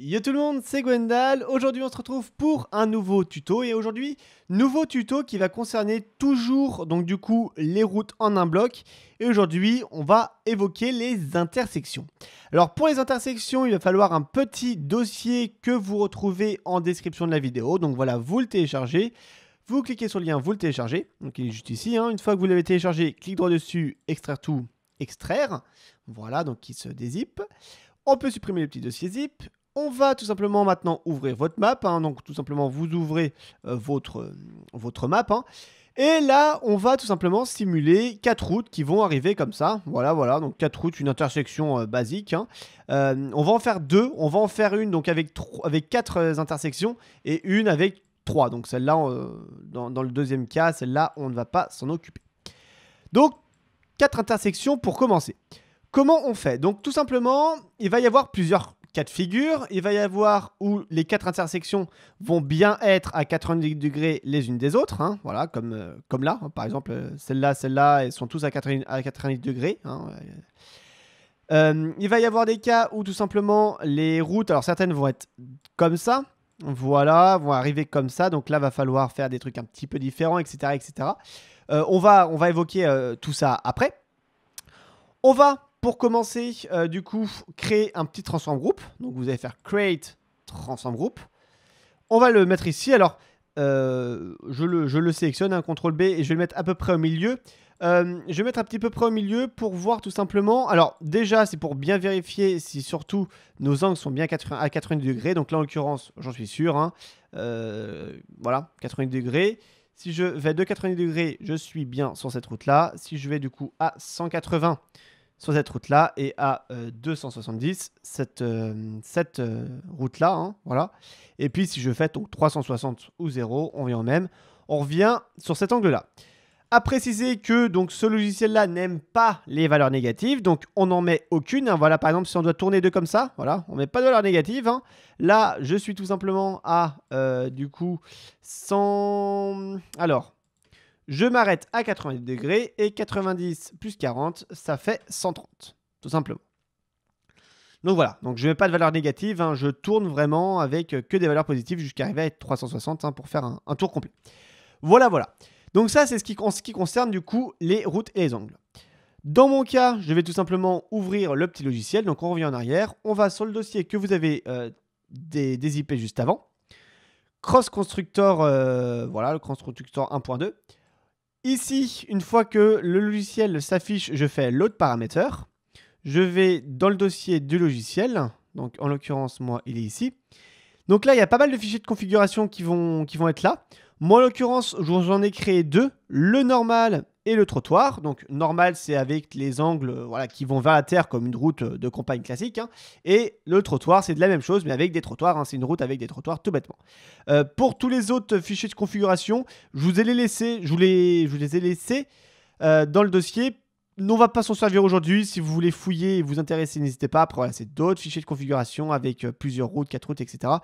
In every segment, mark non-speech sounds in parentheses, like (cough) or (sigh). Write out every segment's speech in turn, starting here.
Yo tout le monde, c'est Gwendal. Aujourd'hui, on se retrouve pour un nouveau tuto et aujourd'hui, nouveau tuto qui va concerner toujours donc du coup les routes en un bloc et aujourd'hui, on va évoquer les intersections. Alors pour les intersections, il va falloir un petit dossier que vous retrouvez en description de la vidéo. Donc voilà, vous le téléchargez. Vous cliquez sur le lien, vous le téléchargez. Donc il est juste ici. Hein. Une fois que vous l'avez téléchargé, clique droit dessus, extraire tout, extraire. Voilà, donc il se dézippe. On peut supprimer le petit dossier zip, on va tout simplement maintenant ouvrir votre map. Hein. donc tout simplement vous ouvrez euh, votre, euh, votre map. Hein. et là, on va tout simplement simuler quatre routes qui vont arriver comme ça. Voilà, voilà. Donc quatre routes, une intersection euh, basique. Hein. on va en faire deux. On va en faire une donc avec, avec quatre intersections et une avec trois. Donc celle-là, dans, dans le deuxième cas, celle-là, on ne va pas s'en occuper. Donc quatre intersections pour commencer. Comment on fait Donc tout simplement, il va y avoir plusieurs cas de figure. Il va y avoir où les quatre intersections vont bien être à 90 degrés les unes des autres, hein. voilà, comme, euh, comme là, hein. par exemple, euh, celle-là, celle-là, elles sont tous à 90, degrés. Hein, euh, il va y avoir des cas où tout simplement les routes, alors certaines vont être comme ça, voilà, vont arriver comme ça, donc là, va falloir faire des trucs un petit peu différents, etc. etc. on, va, on va évoquer tout ça après. On va pour commencer, euh, du coup, créer un petit transform group. Donc vous allez faire create transform group. On va le mettre ici. Alors, euh, je, le, sélectionne, un hein, CTRL B, et je vais le mettre à peu près au milieu. Euh, je vais mettre un petit peu près au milieu pour voir tout simplement. Alors déjà, c'est pour bien vérifier si surtout nos angles sont bien à 90 degrés. Donc là, en l'occurrence, j'en suis sûr. Hein, voilà, 90 degrés. Si je vais de 90 degrés, je suis bien sur cette route-là. Si je vais du coup à 180, sur cette route-là et à 270 euh, cette, euh, cette euh, route-là. Hein, voilà. Et puis si je fais donc 360 ou 0, on vient au même. On revient sur cet angle-là. À préciser que donc, ce logiciel-là n'aime pas les valeurs négatives, donc on n'en met aucune. voilà, par exemple, si on doit tourner de comme ça, voilà, on ne met pas de valeur négative. Hein. Là, je suis tout simplement à, du coup, 100... Alors, je m'arrête à 90 degrés et 90 plus 40, ça fait 130, tout simplement. Donc voilà, donc je ne mets pas de valeur négative, hein. je tourne vraiment avec euh, que des valeurs positives jusqu'à arriver à être 360 hein, pour faire un, tour complet. Voilà, voilà. Donc ça, c'est ce qui, concerne du coup les routes et les angles. Dans mon cas, je vais tout simplement ouvrir le petit logiciel. Donc on revient en arrière, on va sur le dossier que vous avez euh, des, IP juste avant. Cross Constructor, euh, voilà, le Cross Constructor 1.2. Ici, une fois que le logiciel s'affiche, je fais l'autre paramètre. Je vais dans le dossier du logiciel. Donc en l'occurrence, moi, il est ici. Donc là, il y a pas mal de fichiers de configuration qui vont, qui vont être là. Moi, en l'occurrence, j'en ai créé deux, le normal et le trottoir. Donc normal, c'est avec les angles euh, voilà, qui vont vers la terre comme une route euh, de campagne classique. Hein. Et le trottoir, c'est de la même chose, mais avec des trottoirs. Hein. C'est une route avec des trottoirs, tout bêtement. Euh, pour tous les autres fichiers de configuration, je vous ai les laissés, je vous les, je les ai laissés dans le dossier on va pas s'en servir aujourd'hui. Si vous voulez fouiller et vous intéresser, n'hésitez pas. Après, voilà, c'est d'autres fichiers de configuration avec plusieurs routes, quatre routes, etc.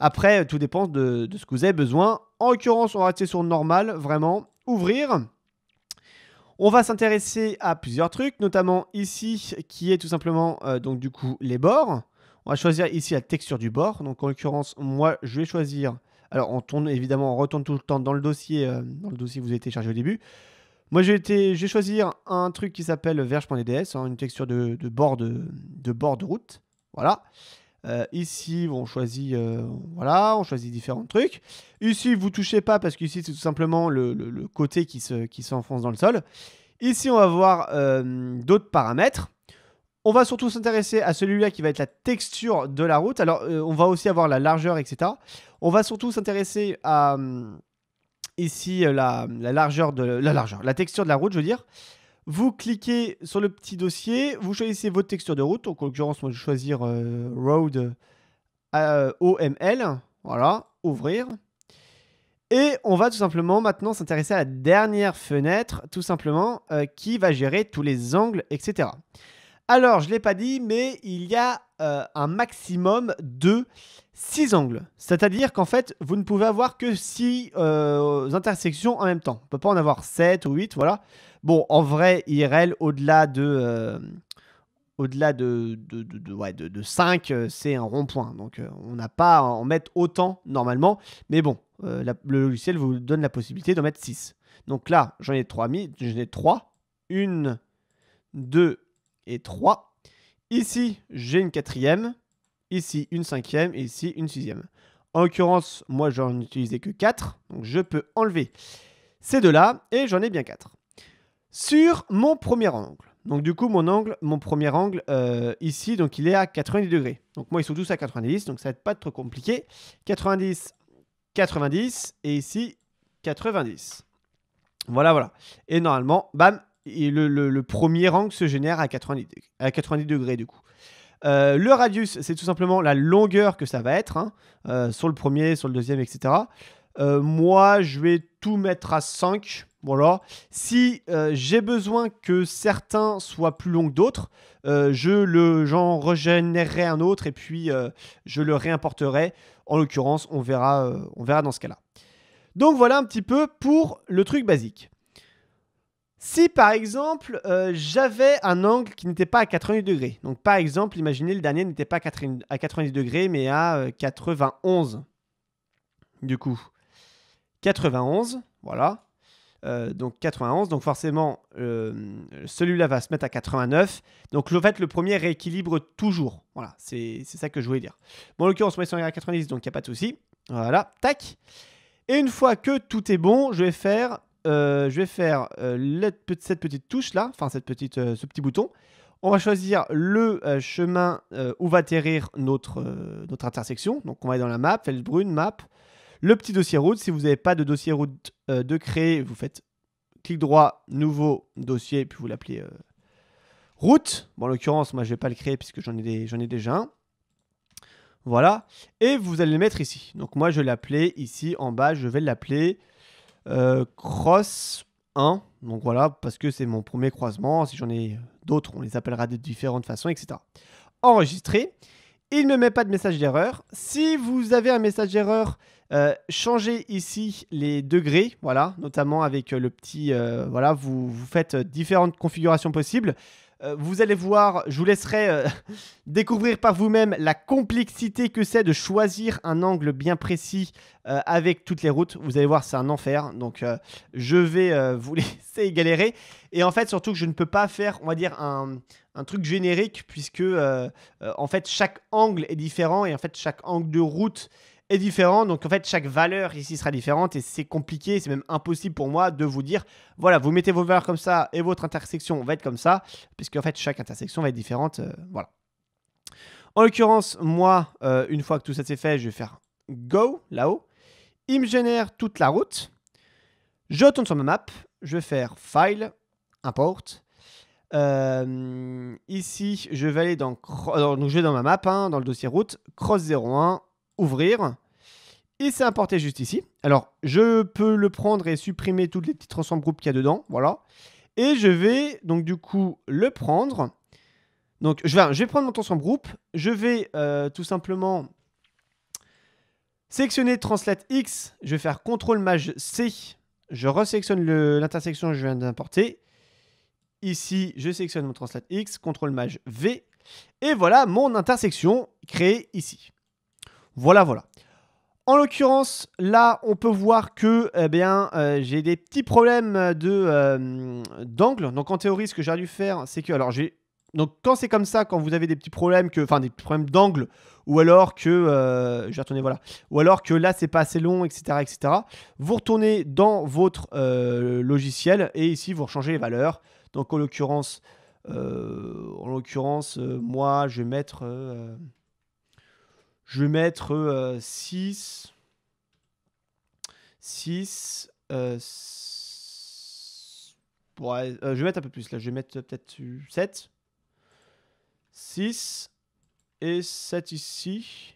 Après, tout dépend de, de ce que vous avez besoin. En l'occurrence, on va rester sur normal, vraiment. Ouvrir. On va s'intéresser à plusieurs trucs, notamment ici qui est tout simplement euh, donc du coup les bords. On va choisir ici la texture du bord. Donc en l'occurrence, moi je vais choisir. Alors on tourne évidemment, on retourne tout le temps dans le dossier, euh, dans le dossier que vous avez chargé au début. Moi je vais, choisir un truc qui s'appelle verge.dds, hein, une texture de, bord de, de bord de route. Voilà. Euh, ici, on choisit, euh, voilà, on choisit différents trucs. Ici, vous touchez pas parce qu'ici, c'est tout simplement le, côté qui se, qui s'enfonce dans le sol. Ici, on va voir euh, d'autres paramètres. On va surtout s'intéresser à celui-là qui va être la texture de la route. Alors, on va aussi avoir la largeur, etc. On va surtout s'intéresser à ici la, largeur de la largeur, la texture de la route, je veux dire. Vous cliquez sur le petit dossier, vous choisissez votre texture de route. en l'occurrence, moi, je choisir euh, Road euh, OML. Voilà, ouvrir. Et on va tout simplement maintenant s'intéresser à la dernière fenêtre, tout simplement, euh, qui va gérer tous les angles, etc. Alors, je ne l'ai pas dit, mais il y a euh, un maximum de 6 angles. C'est-à-dire qu'en fait, vous ne pouvez avoir que 6 euh, intersections en même temps. On ne peut pas en avoir 7 ou 8, voilà. Bon, en vrai, IRL, au-delà de... Euh, au-delà de, de, 5, c'est un rond-point. Donc, on n'a pas à en mettre autant normalement. Mais bon, le logiciel vous donne la possibilité d'en mettre 6. Donc là, j'en ai 3 J'en ai 3. 1, 2 et 3. Ici, j'ai une quatrième, ici une cinquième et ici une sixième. En l'occurrence, moi, j'en utilisais que quatre, donc je peux enlever ces deux-là et j'en ai bien quatre. Sur mon premier angle, donc du coup, mon angle, mon premier angle euh, ici, donc il est à 90 degrés. Donc moi, ils sont tous à 90, donc ça va être pas trop compliqué. 90, 90 et ici 90. Voilà, voilà. Et normalement, bam, et le, premier angle se génère à 90, degrés du coup. Euh, le radius, c'est tout simplement la longueur que ça va être, hein, euh, sur le premier, sur le deuxième, etc. Euh, moi, je vais tout mettre à 5. Voilà. Si j'ai besoin que certains soient plus longs que d'autres, je le, j'en régénérerai un autre et puis je le réimporterai. En l'occurrence, on verra, on verra dans ce cas-là. Donc voilà un petit peu pour le truc basique. Si par exemple euh, j'avais un angle qui n'était pas à 90 degrés, donc par exemple imaginez le dernier n'était pas à 90 degrés mais à 91, euh, du coup 91, voilà, euh, donc 91, donc forcément celui-là va se mettre à 89, donc le fait le premier rééquilibre toujours, voilà, c'est ça que je voulais dire. Bon en l'occurrence on met sur à 90 donc il n'y a pas de souci, voilà, tac. Et une fois que tout est bon, je vais faire euh, je vais faire euh, cette petite touche là, enfin cette petite, euh, ce petit bouton. On va choisir le chemin où va atterrir notre, intersection. Donc on va aller dans la map, feldbrune, map, le petit dossier route. Si vous n'avez pas de dossier route de créer, vous faites clic droit, nouveau dossier, puis vous l'appelez route. Bon, en l'occurrence, moi, je ne vais pas le créer puisque j'en ai, j'en ai déjà un. Voilà. Et vous allez le mettre ici. Donc, moi, je vais l'appeler ici en bas, je vais l'appeler euh, cross 1, donc voilà, parce que c'est mon premier croisement. Si j'en ai d'autres, on les appellera de différentes façons, etc. Enregistré. Il ne met pas de message d'erreur. Si vous avez un message d'erreur, euh, changez ici les degrés, voilà, notamment avec le petit, euh, voilà, vous, vous, faites différentes configurations possibles. Euh, vous allez voir, je vous laisserai euh, (laughs) découvrir par vous-même la complexité que c'est de choisir un angle bien précis euh, avec toutes les routes. Vous allez voir, c'est un enfer. Donc, je vais vous (laughs) laisser galérer. Et en fait, surtout que je ne peux pas faire, on va dire, un, un truc générique, puisque en fait, chaque angle est différent et en fait, chaque angle de route est différent. Donc en fait, chaque valeur ici sera différente et c'est compliqué, c'est même impossible pour moi de vous dire, voilà, vous mettez vos valeurs comme ça et votre intersection va être comme ça, puisque en fait, chaque intersection va être différente. Euh, voilà. En l'occurrence, moi, euh, une fois que tout ça c'est fait, je vais faire Go là-haut. Il me génère toute la route. Je retourne sur ma map. Je vais faire File, Import. Euh, ici, je vais aller dans, donc je dans ma map, hein, dans le dossier route, cross 01, ouvrir. Et c'est importé juste ici. Alors, je peux le prendre et supprimer toutes les petites transformes groupes qu'il y a dedans. Voilà. Et je vais donc du coup le prendre. Donc, je vais, prendre mon transform groupe. Je vais euh, tout simplement sélectionner Translate X. Je vais faire CTRL Maj C. Je resélectionne l'intersection que je viens d'importer. Ici, je sélectionne mon Translate X, CTRL Maj V. Et voilà mon intersection créée ici. Voilà, voilà. En l'occurrence, là, on peut voir que eh bien, euh, j'ai des petits problèmes de euh, d'angle. Donc, en théorie, ce que j'aurais dû faire, c'est que... Alors, j'ai... Donc, quand c'est comme ça, quand vous avez des petits problèmes, que, enfin, des problèmes d'angle, ou alors que... Euh, je vais voilà. Ou alors que là, c'est pas assez long, etc., etc. Vous retournez dans votre logiciel et ici, vous rechangez les valeurs. Donc, en l'occurrence, en l'occurrence moi, je vais mettre... Je vais mettre 6. Euh, 6. Euh, euh, je vais mettre un peu plus là, je vais mettre peut-être 7. 6 et 7 ici.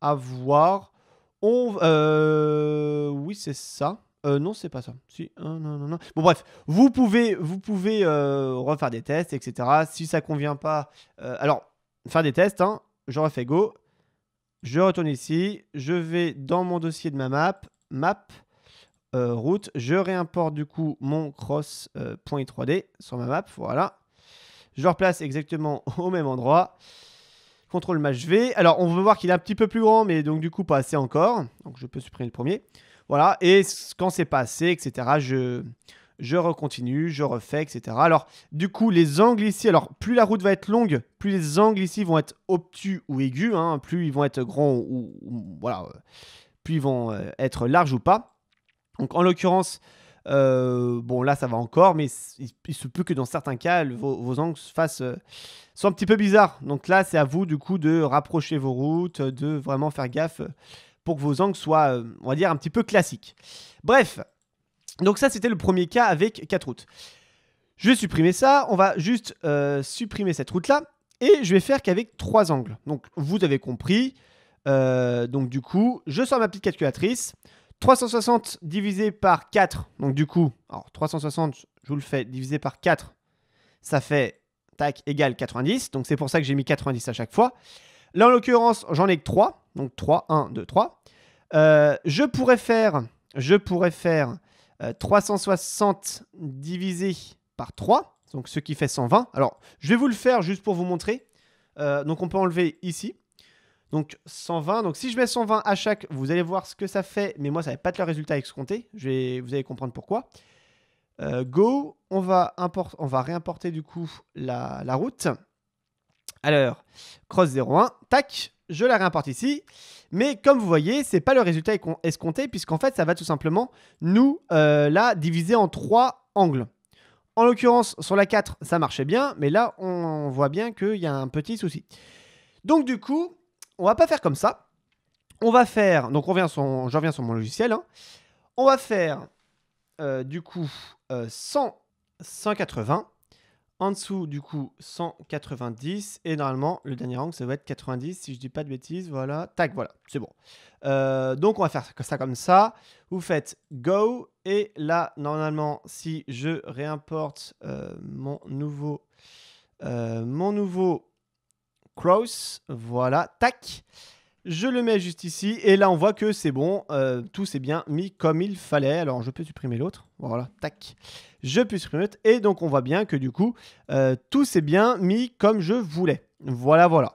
À voir. On, oui, c'est ça. non, c'est pas ça. Si, non, non, non. Bon, bref, vous pouvez, vous pouvez refaire des tests, etc. Si ça convient pas. alors, faire des tests, hein, j'aurais fait go. Je retourne ici, je vais dans mon dossier de ma map, map, euh, route, je réimporte du coup mon euh, point 3 d sur ma map, voilà. Je replace exactement (laughs) au même endroit. Contrôle match V. Alors on veut voir qu'il est un petit peu plus grand, mais donc du coup pas assez encore. Donc je peux supprimer le premier. Voilà, et quand c'est pas assez, etc., je, je recontinue, je refais, etc. Alors, du coup, les angles ici, alors plus la route va être longue, plus les angles ici vont être obtus ou aigus, hein, plus ils vont être grands ou, voilà, euh, plus ils vont euh, être larges ou pas. Donc, en l'occurrence, euh, bon, là, ça va encore, mais il, se peut que dans certains cas, vos, angles soient un petit peu bizarres. Donc là, c'est à vous, du coup, de rapprocher vos routes, de vraiment faire gaffe pour que vos angles soient, on va dire, un petit peu classiques. Bref, donc ça, c'était le premier cas avec 4 routes. Je vais supprimer ça, on va juste euh, supprimer cette route-là, et je vais faire qu'avec 3 angles. Donc vous avez compris, euh, donc du coup, je sors ma petite calculatrice, 360 divisé par 4, donc du coup, alors 360, je vous le fais, divisé par 4, ça fait, tac, égale 90, donc c'est pour ça que j'ai mis 90 à chaque fois. Là, en l'occurrence, j'en ai que 3, donc 3, 1, 2, 3. je pourrais faire, je pourrais faire 360 euh, divisé par 3, donc ce qui fait 120. Alors, je vais vous le faire juste pour vous montrer. Euh, donc, on peut enlever ici. Donc, 120. Donc, si je mets 120 à chaque, vous allez voir ce que ça fait. Mais moi, ça ne va pas être le résultat excompté. Je vais, vous allez comprendre pourquoi. Euh, go, on va, importe on va réimporter du coup la, la route. Alors, cross 01, tac, je la réimporte ici. Mais comme vous voyez, ce n'est pas le résultat escompté, puisqu'en fait, ça va tout simplement nous, euh, la diviser en trois angles. En l'occurrence, sur la 4, ça marchait bien, mais là, on voit bien qu'il y a un petit souci. Donc du coup, on va pas faire comme ça. On va faire, donc on revient sur, je reviens sur mon logiciel. Hein. On va faire, euh, du coup, 100, euh, 180. En dessous, du coup, 190. Et normalement, le dernier rang, ça va être 90, si je dis pas de bêtises. Voilà, tac, voilà, c'est bon. Euh, donc, on va faire ça comme ça. Vous faites Go. Et là, normalement, si je réimporte euh, mon nouveau... Euh, mon nouveau cross, voilà, tac. Je le mets juste ici et là on voit que c'est bon, euh, tout s'est bien mis comme il fallait. Alors je peux supprimer l'autre, voilà, tac. Je peux supprimer l'autre et donc on voit bien que du coup euh, tout s'est bien mis comme je voulais. Voilà, voilà.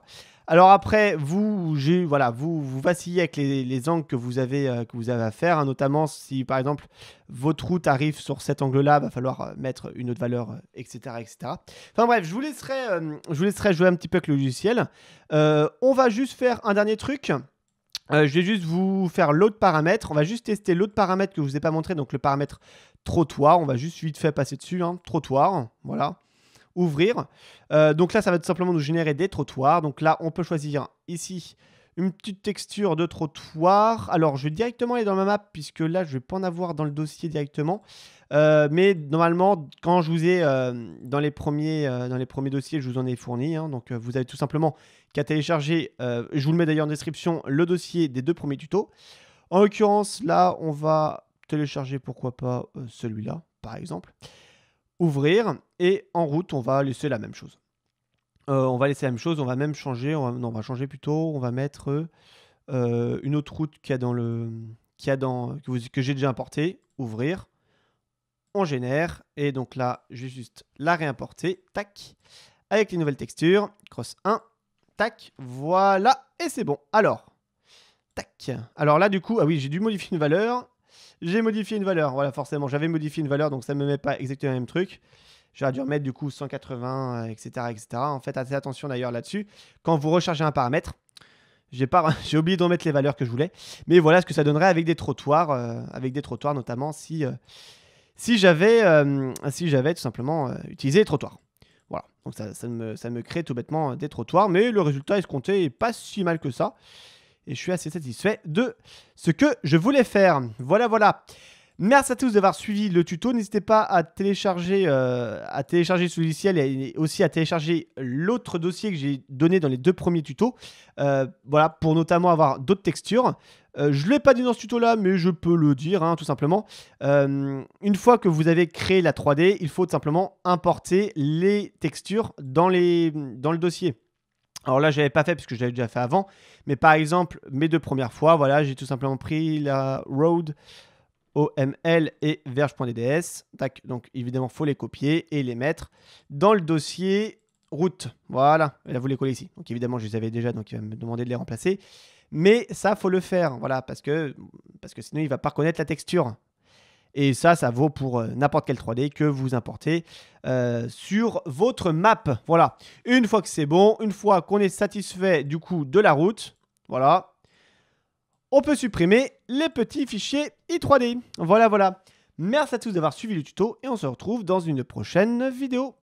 Alors après, vous, voilà, vous, vous vacillez avec les, angles que vous avez, euh, que vous avez à faire, hein, notamment si par exemple votre route arrive sur cet angle-là, va falloir euh, mettre une autre valeur, etc., euh, etc. Enfin bref, je vous laisserai, je vous laisserai jouer un petit peu avec le logiciel. on va juste faire un dernier truc. je vais juste vous faire l'autre paramètre. On va juste tester l'autre paramètre que je ne vous ai pas montré, donc le paramètre trottoir. On va juste vite fait passer dessus. Hein. Trottoir, voilà ouvrir. Euh, donc là, ça va tout simplement nous générer des trottoirs. Donc là, on peut choisir ici une petite texture de trottoir. Alors, je vais directement aller dans ma map, puisque là, je ne vais pas en avoir dans le dossier directement. Euh, mais normalement, quand je vous ai, euh, dans, les premiers, dans les premiers dossiers, je vous en ai fourni. Hein. donc, vous avez tout simplement qu'à télécharger, je vous le mets d'ailleurs en description, le dossier des deux premiers tutos. En l'occurrence, là, on va télécharger, pourquoi pas, celui-là, par exemple ouvrir et en route on va laisser la même chose. Euh, on va laisser la même chose, on va même changer, on va, changer plutôt, on va mettre euh, une autre route qui a dans le, qui a dans, que, que j'ai déjà importé. ouvrir, on génère, et donc là, je vais juste la réimporter, tac, avec les nouvelles textures, cross 1, tac, voilà, et c'est bon. Alors, tac, alors là du coup, ah oui, j'ai dû modifier une valeur, j'ai modifié une valeur. Voilà, forcément, j'avais modifié une valeur, donc ça ne me met pas exactement le même truc. J'aurais dû remettre du coup 180, etc. etc. En fait, assez attention d'ailleurs là-dessus. Quand vous rechargez un paramètre, j'ai pas, (laughs) j'ai oublié d'en mettre les valeurs que je voulais. Mais voilà ce que ça donnerait avec des trottoirs, euh, avec des trottoirs notamment si, euh, si j'avais, euh, si j'avais tout simplement utilisé les trottoirs. Voilà, donc ça, me, ça me crée tout bêtement des trottoirs, mais le résultat escompté n'est pas si mal que ça et je suis assez satisfait de ce que je voulais faire. Voilà, voilà. Merci à tous d'avoir suivi le tuto. N'hésitez pas à télécharger, euh, à télécharger ce logiciel et aussi à télécharger l'autre dossier que j'ai donné dans les deux premiers tutos. Euh, voilà, pour notamment avoir d'autres textures. Euh, je ne l'ai pas dit dans ce tuto-là, mais je peux le dire, hein, tout simplement. une fois que vous avez créé la 3D, il faut simplement importer les textures dans, les, dans le dossier. Alors là, je n'avais pas fait parce que j'avais déjà fait avant. Mais par exemple, mes deux premières fois, voilà, j'ai tout simplement pris la Road OML et verge.dds. Tac, donc évidemment, faut les copier et les mettre dans le dossier route. Voilà, là vous les collez ici. Donc évidemment, je les avais déjà, donc il va me demander de les remplacer. Mais ça, faut le faire, voilà, parce que, parce que sinon, il va pas reconnaître la texture. Et ça, ça vaut pour euh, n'importe quel 3D que vous importez euh, sur votre map. Voilà. Une fois que c'est bon, une fois qu'on est satisfait du coup de la route, voilà, on peut supprimer les petits fichiers i3D. Voilà, voilà. Merci à tous d'avoir suivi le tuto et on se retrouve dans une prochaine vidéo.